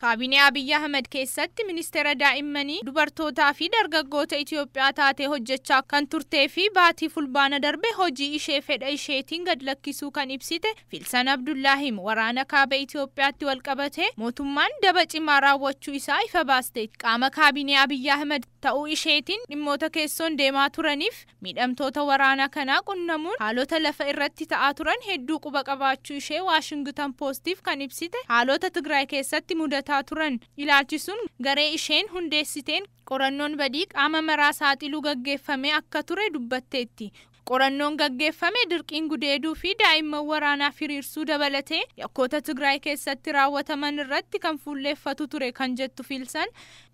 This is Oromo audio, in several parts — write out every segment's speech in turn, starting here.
Kaabinee Abiyyi Ahmed keessatti ministeera daa'immanii dubartootaa fi dargaggoota Itoophiyaa taatee hojjechaa kan turtee fi baatii fulbaana darbe hojii ishee fedha isheetiin gad lakkisuu kan ibsite Filsan Abdullaahim waraana kaaba Itoophiyaatti qabate mootummaan daba cimaa raawwachuu isaa ifa baaste. Qaama kaabinee Abiyyi Ahmed ta'uu isheetiin dhimmoota keessoon deemaa turaniif miidhamtoota waraanaa kanaa qunnamuun haalota lafa irratti ta'aa turan hedduu quba qabaachuu ishee waashingitan poostiif kan ibsite haalota Tigraay keessatti mudataa turan ilaalchisuun garee isheen hundeessiteen qorannoon badii qaama maraa saaxiluu gaggeeffamee akka ture dubbatteetti. Qorannoon gaggeeffame dirqiin gudeeduu fi daa'imman waraanaa firiirsuu dabalatee yakkoota Tigraay keessatti raawwataman irratti kan fuulleeffatu ture kan jettu filsan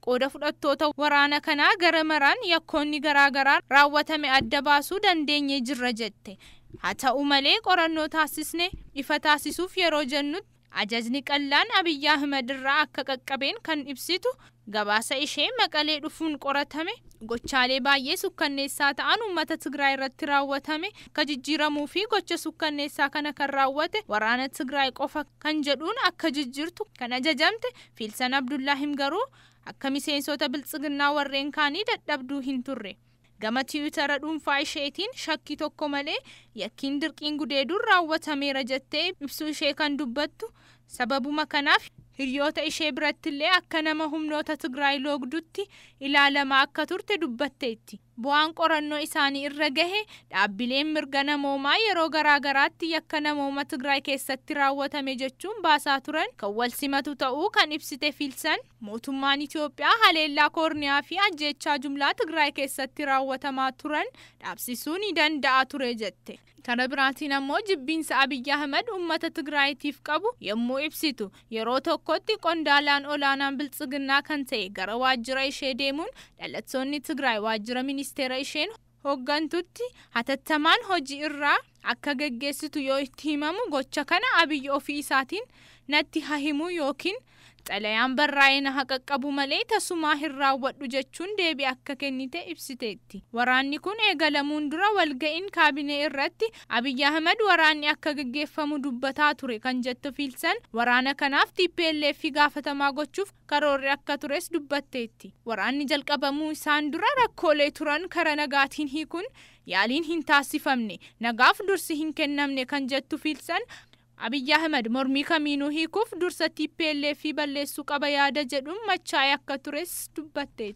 qooda fudhattoota waraana kanaa gara maraan yakkoonni garaagaraa raawwatame adda baasuu dandeenye jirra jette. Haa ta'u malee qorannoo taasisne ifa taasisuuf yeroo jennutti ajajni qallaan Abiyyi Ahmad irraa akka qaqqabeen kan ibsitu Gabaasa ishee maqalee dhufuun qoratame gochaalee baay'ee sukkanneessaa ta'an uummata Tigraay irratti raawwatame akka jijjiiramuu fi gocha sukkanneessaa kana kan raawwate waraana Tigraay qofa kan jedhuun akka jijjiirtu kan ajajamte Fiilsan Abdullaahim garuu akka miseensota biltsiginnaa warreen kaanii dadhabdu hin turre. Gama tiwitara dhuunfaa isheetiin shakkii tokko malee yakkiin dirqiin gudeeduun raawwatameera jettee ibsuu ishee kan dubbattu sababuma kanaaf. hiriyoota ishee illee akka nama humnoota Tigraay loogdutti ilaalamaa akka turte dubbatteetti. Bu'aan qorannoo isaanii irra gahe dhaabbileen mirga namoomaa yeroo garaagaraatti yakka namooma Tigraay keessatti raawwatame jechuun baasaa turan kan wal simatu ta'uu kan ibsite filsan Mootummaan itiyoophiyaa haleellaa koorniyaa fi ajjeechaa jumlaa Tigraay keessatti raawwatamaa turan dhaabsisuu ni danda'a ture jette. Kana biraatiin ammoo jibbiinsa Abiyyi ahmed uummata Tigraayitiif qabu yommuu ibsitu yeroo tokkotti qondaalaan olaanaan biltsiginnaa kan ta'e gara waajjira ishee deemuun dhalattoonni Tigraay waajjira ministeera. ministeera isheen hooggantutti hatattamaan hojii irraa akka gaggeessitu yoo itti himamu gocha kana abiyyi ofii isaatiin natti haa himuu yookiin xalayaan barraa'ee na haa qaqqabu malee tasumaa hin raawwadhu jechuun deebi akka kennite ibsiteetti. Waraanni kun eegalamuun dura walga'iin kaabinee irratti Abiyyi ahmad waraanni akka gaggeeffamu dubbataa ture kan jettu fiilsan waraana kanaaf TPLF gaafatamaa gochuuf karoorri akka tures dubbatteetti. Waraanni jalqabamuu isaan dura rakkoolee turan kara nagaatiin hiikuun yaaliin hin taasifamne nagaaf dursi hin kennamne kan jettu fiilsan abiyyi ahmad mormii kamiinuu hiikuuf dursa tplf balleessuu qaba yaada jedhuun machaa'ee akka tures dubbatte.